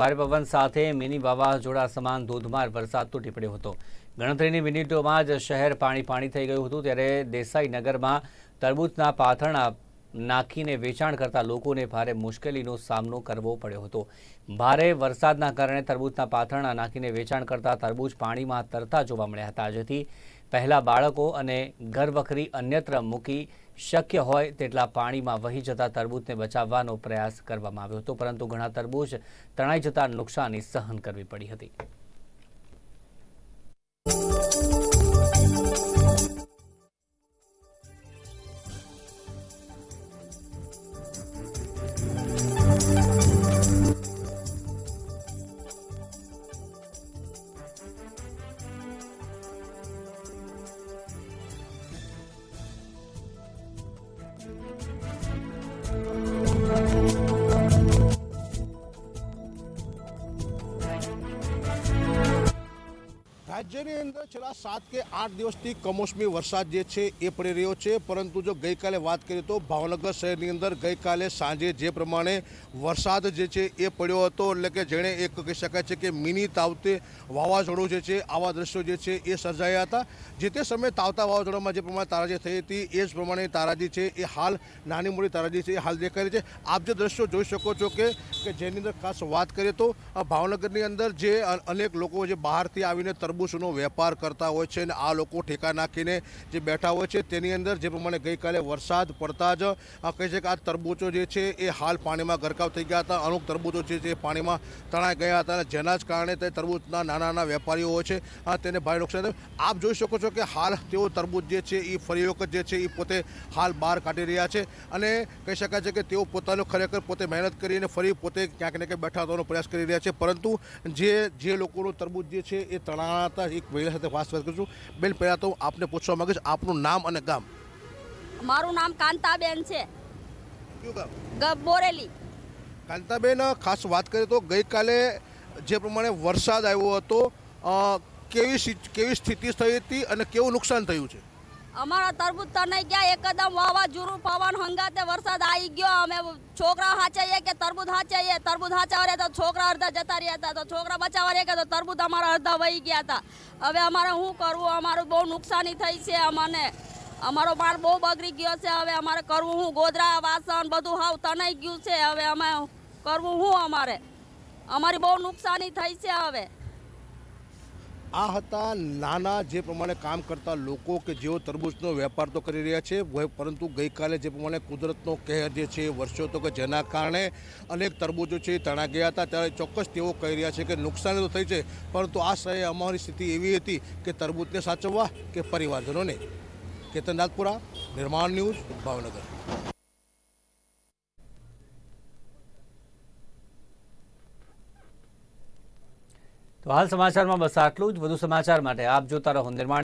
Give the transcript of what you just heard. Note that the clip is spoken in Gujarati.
ભારે પવન સાથે મિની વાવાઝોડા સમાન ધોધમાર વરસાદ તો ટીપડ્યો હતો ગણતરીની મિનિટોમાં જ શહેર પાણી પાણી થઈ ગયું હતું ત્યારે દેસાઈ નગરમાં તરબૂચના પાથરણા નાખીને વેચાણ કરતા લોકોને ભારે મુશ્કેલીનો સામનો કરવો પડ્યો હતો ભારે વરસાદના કારણે તરબૂચના પાથરણા નાખીને વેચાણ કરતા તરબૂજ પાણીમાં તરતા જોવા મળ્યા હતા જેથી પહેલાં બાળકો અને ઘરવખરી અન્યત્ર મૂકી શક્ય હોય તેટલા પાણીમાં વહી જતા તરબૂચને બચાવવાનો પ્રયાસ કરવામાં આવ્યો હતો પરંતુ ઘણા તરબૂચ તણાઈ જતા નુકસાની સહન કરવી પડી હતી રાજ્યની અંદર છેલ્લા સાત કે આઠ દિવસથી કમોસમી વરસાદ જે છે એ પડી રહ્યો છે પરંતુ જો ગઈકાલે વાત કરીએ તો ભાવનગર શહેરની અંદર ગઈકાલે સાંજે જે પ્રમાણે વરસાદ જે છે એ પડ્યો હતો એટલે કે જેણે એ કહી શકાય છે કે મિની તાવતે વાવાઝોડું જે છે આવા દ્રશ્યો જે છે એ સર્જાયા હતા જે તે સમયે તાવતા વાવાઝોડામાં જે પ્રમાણે તારાજી થઈ હતી એ જ પ્રમાણે તારાજી છે એ હાલ નાની મોટી તારાજી છે એ હાલ દેખાય છે આપ જે દ્રશ્યો જોઈ શકો છો કે કે જેની અંદર ખાસ વાત કરીએ તો ભાવનગરની અંદર જે અનેક લોકો જે બહારથી આવીને તરબૂચનો વેપાર કરતા હોય છે અને આ લોકો ઠેકા નાખીને જે બેઠા હોય છે તેની અંદર જે પ્રમાણે ગઈકાલે વરસાદ પડતા જ કહે છે કે આ તરબૂચો જે છે એ હાલ પાણીમાં ગરકાવ થઈ ગયા હતા અમુક તરબૂચો છે જે પાણીમાં તણાઈ ગયા હતા અને જેના જ કારણે તે તરબૂચના નાના નાના વેપારીઓ હોય છે તેને ભારે નુકસાન આપ જોઈ શકો છો કે હાલ તેઓ તરબૂચ જે છે એ ફરી વખત જે છે એ પોતે હાલ બહાર કાઢી રહ્યા છે અને કહી શકાય છે કે તેઓ પોતાનું ખરેખર પોતે મહેનત કરીને ફરી પોતે પોતે ક્યાંક ને ક્યાંક બેઠા થવાનો પ્રયાસ કરી રહ્યા છે પરંતુ જે જે લોકોનું તરબૂજ જે છે એ તણાણા હતા એક મહિલા સાથે વાત વાત કરું બેન પહેલાં તો આપને પૂછવા માગીશ આપનું નામ અને ગામ મારું નામ કાંતાબેન છે બોરેલી કાંતાબેન ખાસ વાત કરીએ તો ગઈકાલે જે પ્રમાણે વરસાદ આવ્યો હતો કેવી કેવી સ્થિતિ થઈ હતી અને કેવું નુકસાન થયું છે અમારા તરબૂજ તણાઈ ગયા એકદમ વાવાઝોડું પવન હંગાતે વરસાદ આવી ગયો અમે છોકરા હાચાઈએ કે તરબૂજ હાચાઈએ તરબૂજ હાચાવા રહ્યા તો છોકરા અડધા જતા રહ્યા હતા તો છોકરા બચાવવા રહ્યા ગયા તો તરબૂજ અમારા અડધા વહી ગયા હતા હવે અમારે શું કરવું અમારું બહુ નુકસાની થઈ છે અમને અમારો માલ બહુ બગડી ગયો છે હવે અમારે કરવું શું ગોદરા વાસણ બધું હાવ તણાઈ ગયું છે હવે અમે કરવું શું અમારે અમારી બહુ નુકસાની થઈ છે હવે આ હતા નાના જે પ્રમાણે કામ કરતા લોકો કે જેઓ તરબૂચનો વેપાર તો કરી રહ્યા છે પરંતુ ગઈકાલે જે પ્રમાણે કુદરતનો કહેર જે છે વર્ષો તો કે જેના કારણે અનેક તરબૂજો છે તણા ગયા હતા ત્યારે ચોક્કસ તેઓ કહી રહ્યા છે કે નુકસાન તો થઈ છે પરંતુ આ સમયે અમારી સ્થિતિ એવી હતી કે તરબૂચને સાચવવા કે પરિવારજનોને કેતન નાગપુરા નિર્માણ ન્યૂઝ ભાવનગર તો હાલ સમાચારમાં બસ આટલું જ વધુ સમાચાર માટે આપ જોતા રહો નિર્માણ